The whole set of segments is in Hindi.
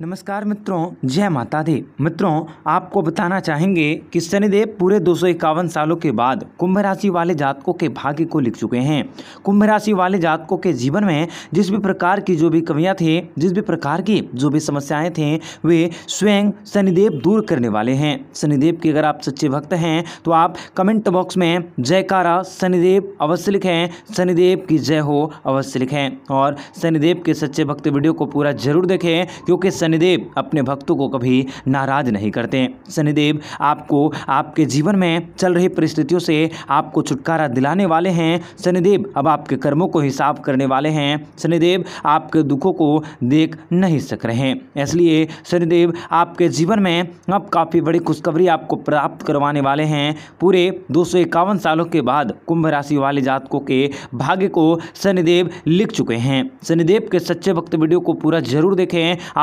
नमस्कार मित्रों जय माता दी मित्रों आपको बताना चाहेंगे कि शनिदेव पूरे दो सालों के बाद कुंभ राशि वाले जातकों के भाग्य को लिख चुके हैं कुंभ राशि वाले जातकों के जीवन में जिस भी प्रकार की जो भी कमियां थी जिस भी प्रकार की जो भी समस्याएं थी वे स्वयं शनिदेव दूर करने वाले हैं शनिदेव के अगर आप सच्चे भक्त हैं तो आप कमेंट बॉक्स में जयकारा शनिदेव अवश्य लिखें शनिदेव की जय हो अवश्य लिखें और शनिदेव के सच्चे भक्त वीडियो को पूरा जरूर देखें क्योंकि शनिदेव अपने भक्तों को कभी नाराज नहीं करते शनिदेव आपको आपके जीवन में चल रही परिस्थितियों से आपको छुटकारा दिलाने वाले हैं शनिदेव अब आपके कर्मों को हिसाब करने वाले हैं शनिदेव आपके दुखों को देख नहीं सक रहे हैं इसलिए शनिदेव आपके जीवन में अब काफ़ी बड़ी खुशखबरी आपको प्राप्त करवाने वाले हैं पूरे दो सालों के बाद कुंभ राशि वाले जातकों के भाग्य को शनिदेव लिख चुके हैं शनिदेव के सच्चे भक्त वीडियो को पूरा जरूर देखें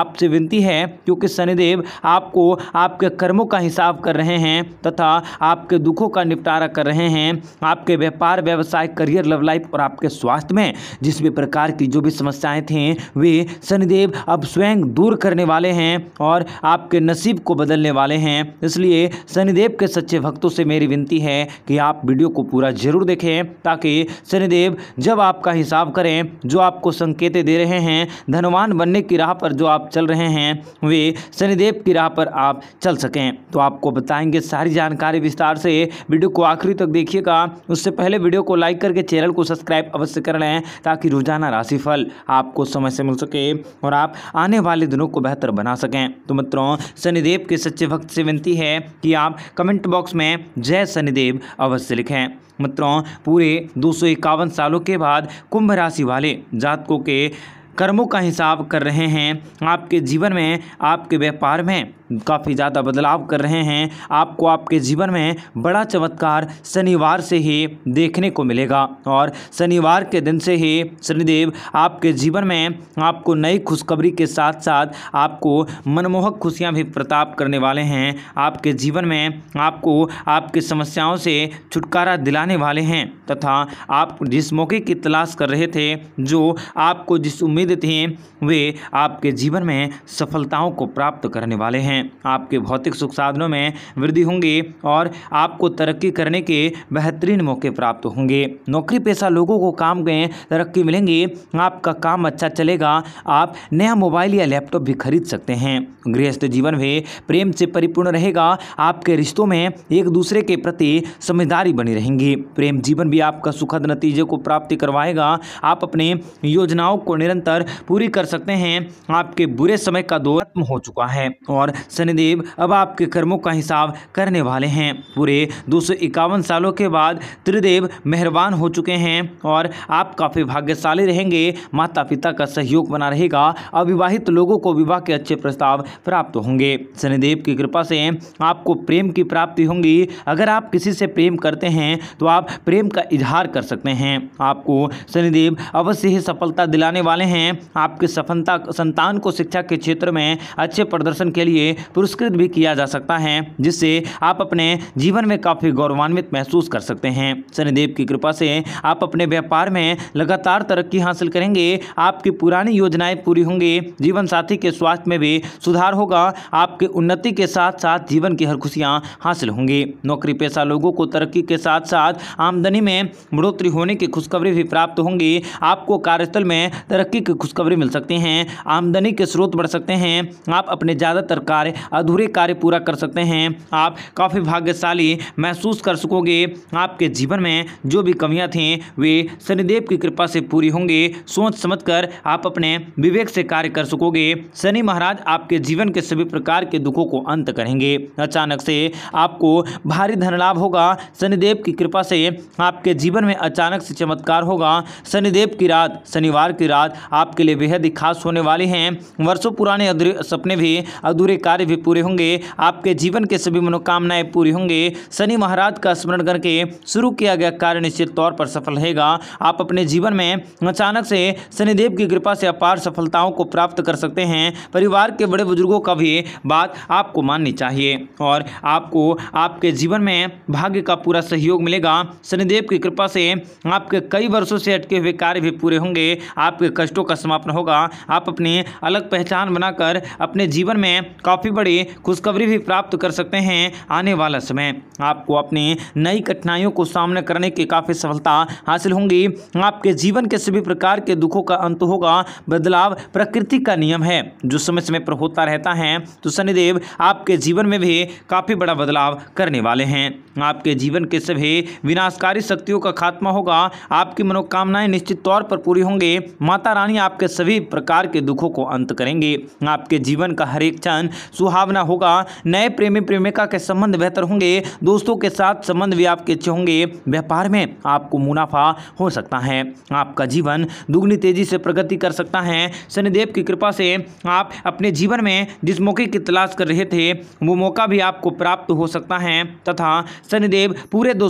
आपसे विनती है क्योंकि शनिदेव आपको आपके कर्मों का हिसाब कर रहे हैं तथा आपके दुखों का निपटारा कर रहे हैं आपके व्यापार व्यवसाय करियर लव लाइफ और आपके स्वास्थ्य में जिस भी प्रकार की जो भी समस्याएं थी वे शनिदेव अब स्वयं दूर करने वाले हैं और आपके नसीब को बदलने वाले हैं इसलिए शनिदेव के सच्चे भक्तों से मेरी विनती है कि आप वीडियो को पूरा जरूर देखें ताकि शनिदेव जब आपका हिसाब करें जो आपको संकेतें दे रहे हैं धनवान बनने की राह पर जो आप चल रहे रहे हैं वे शनिदेव की राह पर आप चल सकें तो आपको बताएंगे सारी जानकारी विस्तार से वीडियो को आखिरी तक देखिएगा उससे पहले वीडियो को लाइक करके चैनल को सब्सक्राइब अवश्य कर लें ताकि रोजाना राशिफल आपको समय से मिल सके और आप आने वाले दिनों को बेहतर बना सकें तो मित्रों शनिदेव के सच्चे भक्त से विनती है कि आप कमेंट बॉक्स में जय शनिदेव अवश्य लिखें मित्रों पूरे दो सालों के बाद कुंभ राशि वाले जातकों के कर्मों का हिसाब कर रहे हैं आपके जीवन में आपके व्यापार में काफ़ी ज़्यादा बदलाव कर रहे हैं आपको आपके जीवन में बड़ा चमत्कार शनिवार से ही देखने को मिलेगा और शनिवार के दिन से ही शनिदेव आपके जीवन में आपको नई खुशखबरी के साथ साथ आपको मनमोहक खुशियां भी प्रताप करने वाले हैं आपके जीवन में आपको आपकी समस्याओं से छुटकारा दिलाने वाले हैं तथा आप जिस मौके की तलाश कर रहे थे जो आपको जिस उम्मीद थी वे आपके जीवन में सफलताओं को प्राप्त करने वाले हैं हैं आपके भौतिक सुख साधनों में वृद्धि होंगी और आपको तरक्की करने के बेहतरीन मौके प्राप्त होंगे नौकरी पेशा लोगों को काम गए तरक्की मिलेंगी आपका काम अच्छा चलेगा आप नया मोबाइल या लैपटॉप भी खरीद सकते हैं गृहस्थ जीवन भी प्रेम से परिपूर्ण रहेगा आपके रिश्तों में एक दूसरे के प्रति समझदारी बनी रहेंगी प्रेम जीवन भी आपका सुखद नतीजे को प्राप्ति करवाएगा आप अपने योजनाओं को निरंतर पूरी कर सकते हैं आपके बुरे समय का दौर खत्म हो चुका है और शनिदेव अब आपके कर्मों का हिसाब करने वाले हैं पूरे दो सालों के बाद त्रिदेव मेहरबान हो चुके हैं और आप काफ़ी भाग्यशाली रहेंगे माता पिता का सहयोग बना रहेगा अविवाहित लोगों को विवाह के अच्छे प्रस्ताव प्राप्त होंगे शनिदेव की कृपा से आपको प्रेम की प्राप्ति होंगी अगर आप किसी से प्रेम करते हैं तो आप प्रेम का इजहार कर सकते हैं आपको शनिदेव अवश्य ही सफलता दिलाने वाले हैं आपके सफलता संतान को शिक्षा के क्षेत्र में अच्छे प्रदर्शन के लिए पुरस्कृत भी किया जा सकता है जिससे आप अपने जीवन में काफ़ी गौरवान्वित महसूस कर सकते हैं शनिदेव की कृपा से आप अपने व्यापार में लगातार तरक्की हासिल करेंगे आपकी पुरानी योजनाएं पूरी होंगी जीवन साथी के स्वास्थ्य में भी सुधार होगा आपके उन्नति के साथ साथ जीवन की हर खुशियाँ हासिल होंगी नौकरी पेशा लोगों को तरक्की के साथ साथ आमदनी में बढ़ोतरी होने की खुशखबरी भी प्राप्त होंगी आपको कार्यस्थल में तरक्की की खुशखबरी मिल सकती हैं आमदनी के स्रोत बढ़ सकते हैं आप अपने ज़्यादातर कार्य कार्य अधूरे कार्य पूरा कर सकते हैं आप काफ़ी भाग्यशाली महसूस कर सकोगे आपके जीवन में जो भी कमियां थीं वे शनिदेव की कृपा से पूरी होंगे सोच समझ कर आप अपने विवेक से कार्य कर सकोगे शनि महाराज आपके जीवन के सभी प्रकार के दुखों को अंत करेंगे अचानक से आपको भारी धन लाभ होगा शनिदेव की कृपा से आपके जीवन में अचानक से चमत्कार होगा शनिदेव की रात शनिवार की रात आपके लिए बेहद ही खास होने वाली हैं वर्षों पुराने सपने भी अधूरे कार्य भी पूरे होंगे आपके जीवन के सभी मनोकामनाएं पूरी होंगे शनि महाराज का स्मरण करके शुरू किया गया कार्य निश्चित तौर पर सफल रहेगा आप अपने जीवन में अचानक से शनिदेव की कृपा से अपार सफलताओं को प्राप्त कर सकते हैं परिवार के बड़े बुजुर्गों का भी बात आपको माननी चाहिए और आपको आपके जीवन में भाग्य का पूरा सहयोग मिलेगा शनिदेव की कृपा से आपके कई वर्षों से अटके हुए कार्य भी पूरे होंगे आपके कष्टों का समापन होगा आप अपनी अलग पहचान बनाकर अपने जीवन में काफ़ी काफ़ी बड़ी खुशखबरी भी प्राप्त कर सकते हैं आने वाला समय आपको अपनी नई कठिनाइयों को सामना करने की काफ़ी सफलता हासिल होंगी आपके जीवन के सभी प्रकार के दुखों का अंत होगा बदलाव प्रकृति का नियम है जो समय समय पर होता रहता है तो शनिदेव आपके जीवन में भी काफ़ी बड़ा बदलाव करने वाले हैं आपके जीवन के सभी विनाशकारी शक्तियों का खात्मा होगा आपकी मनोकामनाएं निश्चित तौर पर पूरी होंगे माता रानी आपके सभी प्रकार के दुखों को अंत करेंगे आपके जीवन का हर एक क्षण सुहावना होगा नए प्रेमी प्रेमिका के संबंध बेहतर होंगे दोस्तों के साथ संबंध भी आपके अच्छे होंगे व्यापार में आपको मुनाफा हो सकता है आपका जीवन दुगनी तेजी से प्रगति कर सकता है शनिदेव की कृपा से आप अपने जीवन में जिस मौके की तलाश कर रहे थे वो मौका भी आपको प्राप्त हो सकता है तथा शनिदेव पूरे दो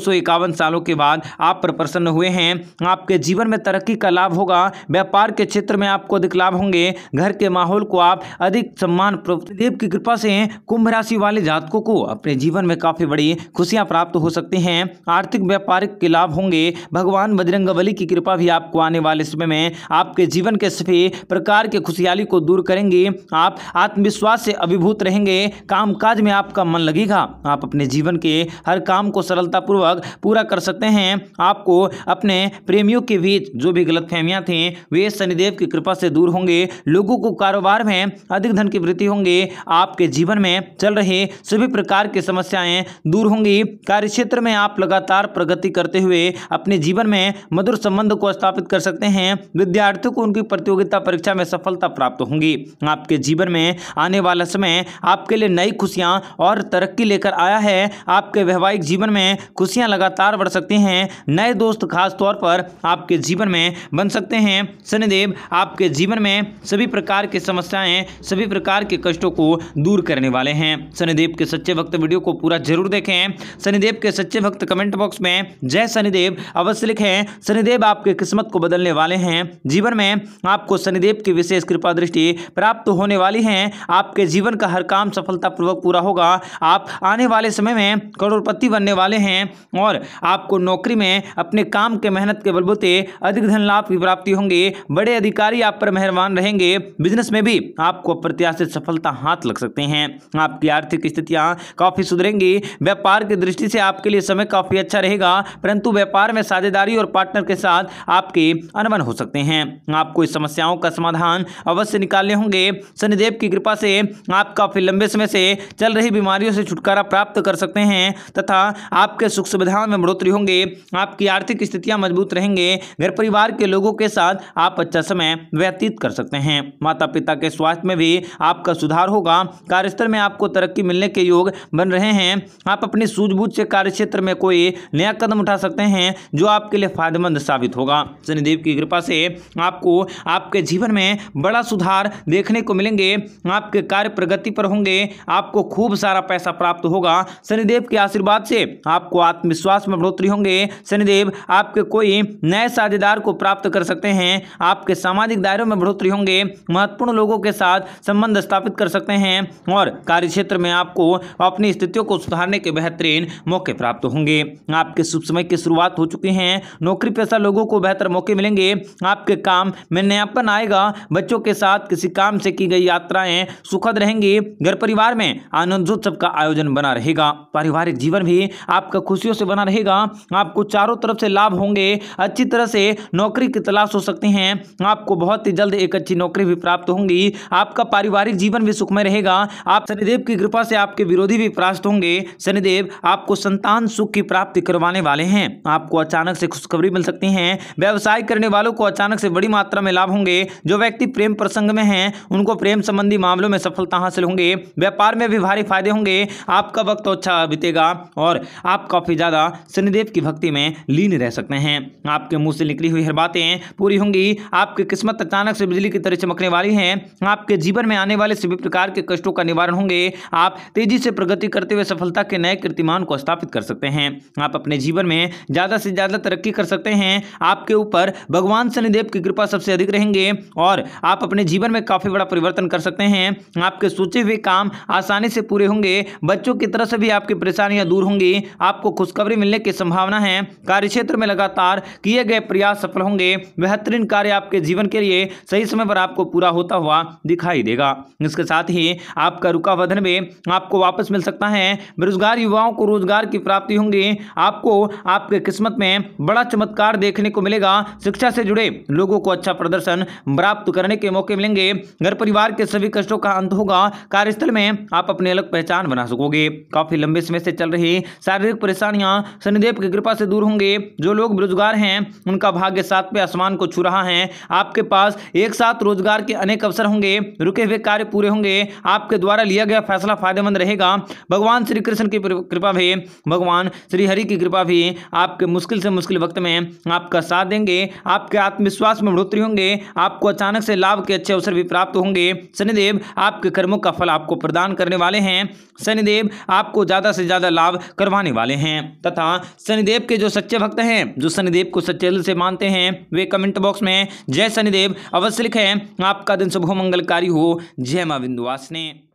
सालों के बाद आप पर प्रसन्न हुए हैं आपके जीवन में तरक्की का लाभ होगा व्यापार के क्षेत्र में आपको अधिक लाभ होंगे घर के माहौल को आप अधिक सम्मान शनिदेव की कृपा से कुंभ राशि वाले जातकों को अपने जीवन में काफ़ी बड़ी खुशियां प्राप्त हो सकती हैं आर्थिक व्यापारिक के लाभ होंगे भगवान बजरंगबली की कृपा भी आपको आने वाले समय में आपके जीवन के सभी प्रकार के खुशहाली को दूर करेंगे आप आत्मविश्वास से अभिभूत रहेंगे कामकाज में आपका मन लगेगा आप अपने जीवन के हर काम को सरलतापूर्वक पूरा कर सकते हैं आपको अपने प्रेमियों के बीच जो भी गलतफहमियां थी वे शनिदेव की कृपा से दूर होंगे लोगों को कारोबार में अधिक धन की वृद्धि होंगे आप आपके जीवन में चल रहे सभी प्रकार की समस्याएं दूर होंगी कार्य क्षेत्र में आप लगातार प्रगति करते हुए अपने जीवन में मधुर संबंध को स्थापित कर सकते हैं विद्यार्थियों को उनकी प्रतियोगिता परीक्षा में सफलता प्राप्त होंगी आपके जीवन में आने वाला समय आपके लिए नई खुशियाँ और तरक्की लेकर आया है आपके वैवाहिक जीवन में खुशियाँ लगातार बढ़ सकती हैं नए दोस्त खास तौर पर आपके जीवन में बन सकते हैं शनिदेव आपके जीवन में सभी प्रकार की समस्याएं सभी प्रकार के कष्टों को दूर करने वाले हैं शनिदेव के सच्चे भक्त वीडियो को पूरा जरूर देखें शनिदेव के सच्चे भक्त कमेंट बॉक्स में जय शनिदेव अवश्य लिखें शनिदेव आपके किस्मत को बदलने वाले हैं जीवन में आपको शनिदेव की विशेष कृपा दृष्टि प्राप्त होने वाली है आपके जीवन का हर काम सफलतापूर्वक पूरा होगा आप आने वाले समय में करोड़पति बनने वाले हैं और आपको नौकरी में अपने काम के मेहनत के बलबूते अधिक धन लाभ की प्राप्ति होंगे बड़े अधिकारी आप पर मेहरबान रहेंगे बिजनेस में भी आपको अप्रत्याशित सफलता हाथ लग सकते हैं आपकी आर्थिक स्थितियाँ काफ़ी सुधरेंगी व्यापार की दृष्टि से आपके लिए समय काफ़ी अच्छा रहेगा परंतु व्यापार में साझेदारी और पार्टनर के साथ आपके अनबन हो सकते हैं आपको इस समस्याओं का समाधान अवश्य निकालने होंगे शनिदेव की कृपा से आप काफ़ी लंबे समय से चल रही बीमारियों से छुटकारा प्राप्त कर सकते हैं तथा आपके सुख सुविधाओं में बढ़ोतरी होंगे आपकी आर्थिक स्थितियाँ मजबूत रहेंगे घर परिवार के लोगों के साथ आप अच्छा समय व्यतीत कर सकते हैं माता पिता के स्वास्थ्य में भी आपका सुधार होगा तथा हाँ, कार्यस्थल में आपको तरक्की मिलने के योग बन रहे हैं आप अपनी सूझबूझ से कार्य क्षेत्र में कोई नया कदम उठा सकते हैं जो आपके लिए फायदेमंद साबित होगा शनिदेव की कृपा से आपको आपके जीवन में बड़ा सुधार देखने को मिलेंगे आपके कार्य प्रगति पर होंगे आपको खूब सारा पैसा प्राप्त होगा शनिदेव के आशीर्वाद से आपको आत्मविश्वास में बढ़ोतरी होंगे शनिदेव आपके कोई नए साझेदार को प्राप्त कर सकते हैं आपके सामाजिक दायरों में बढ़ोतरी होंगे महत्वपूर्ण लोगों के साथ संबंध स्थापित कर सकते हैं हैं और कार्य क्षेत्र में आपको अपनी स्थितियों को सुधारने के बेहतरीन मौके प्राप्त होंगे आपके शुभ समय की शुरुआत हो चुकी है नौकरी पेशा लोगों को बेहतर मौके मिलेंगे आपके काम में नयापन आएगा बच्चों के साथ किसी काम से की गई यात्राएं सुखद रहेंगी घर परिवार में आनंदोत्सव का आयोजन बना रहेगा पारिवारिक जीवन भी आपका खुशियों से बना रहेगा आपको चारों तरफ से लाभ होंगे अच्छी तरह से नौकरी की तलाश हो सकती है आपको बहुत ही जल्द एक अच्छी नौकरी भी प्राप्त होंगी आपका पारिवारिक जीवन भी सुखमय रहेगा रहेगा आप शनिदेव की कृपा से आपके विरोधी भी परास्त होंगे शनिदेव आपको संतान सुख की प्राप्ति करवाने वाले हैं आपको अचानक से खुशखबरी मिल सकती है व्यवसाय करने वालों को अचानक से बड़ी मात्रा में लाभ होंगे जो व्यक्ति प्रेम प्रसंग में है उनको प्रेम संबंधी मामलों में सफलता हासिल होंगे व्यापार में भी भारी फायदे होंगे आपका वक्त तो अच्छा बीतेगा और आप काफ़ी ज़्यादा शनिदेव की भक्ति में लीन रह सकते हैं आपके मुंह से निकली हुई हर बातें पूरी होंगी आपकी किस्मत अचानक से बिजली की तरह चमकने वाली है आपके जीवन में आने वाले सभी प्रकार के कष्टों का निवारण होंगे आप तेजी से प्रगति करते हुए सफलता के नए कीर्तिमान को स्थापित कर सकते हैं आप अपने जीवन में ज़्यादा से ज़्यादा तरक्की कर सकते हैं आपके ऊपर भगवान शनिदेव की कृपा सबसे अधिक रहेंगे और आप अपने जीवन में काफ़ी बड़ा परिवर्तन कर सकते हैं आपके सोचे हुए काम आसानी से पूरे होंगे बच्चों की तरह से भी आपकी परेशानियां दूर होंगी आपको खुशखबरी मिलने की संभावना है कार्य क्षेत्र में लगातार किए गए प्रयास सफल होंगे बेहतरीन कार्य आपके जीवन के लिए सही समय पर आपको पूरा होता हुआ दिखाई देगा इसके साथ ही आपका रुका वधन भी आपको वापस मिल सकता है बेरोजगार युवाओं को रोजगार की प्राप्ति होंगी आपको आपके किस्मत में बड़ा चमत्कार देखने को मिलेगा शिक्षा से जुड़े लोगों को अच्छा प्रदर्शन प्राप्त करने के मौके मिलेंगे घर परिवार के सभी कष्टों का अंत होगा कार्यस्थल में आप अपनी अलग पहचान बना सकोगे काफी लंबे समय से चल रही शारीरिक परेशानियां शनिदेव की कृपा से दूर होंगे जो लोग बेरोजगार हैं उनका भाग्य पे आसमान को छू रहा है आपके पास एक साथ रोजगार के अनेक अवसर होंगे रुके हुए कार्य पूरे होंगे आपके द्वारा लिया गया फैसला फायदेमंद रहेगा भगवान श्री कृष्ण की कृपा भी भगवान श्री हरि की कृपा भी आपके मुश्किल से मुश्किल वक्त में आपका साथ देंगे आपके आत्मविश्वास में बढ़ोतरी होंगे आपको अचानक से लाभ के अच्छे अवसर भी प्राप्त होंगे शनिदेव आपके कर्मों का फल आपको प्रदान करने वाले हैं शनिदेव आपको ज़्यादा से ज़्यादा लाभ करवाने वाले हैं तथा शनिदेव के जो सच्चे भक्त हैं जो शनिदेव को सच्चे दिल से मानते हैं वे कमेंट बॉक्स में जय शनिदेव अवश्य लिखें आपका दिन शुभ मंगलकारी हो जय माँ बिंदुवासने में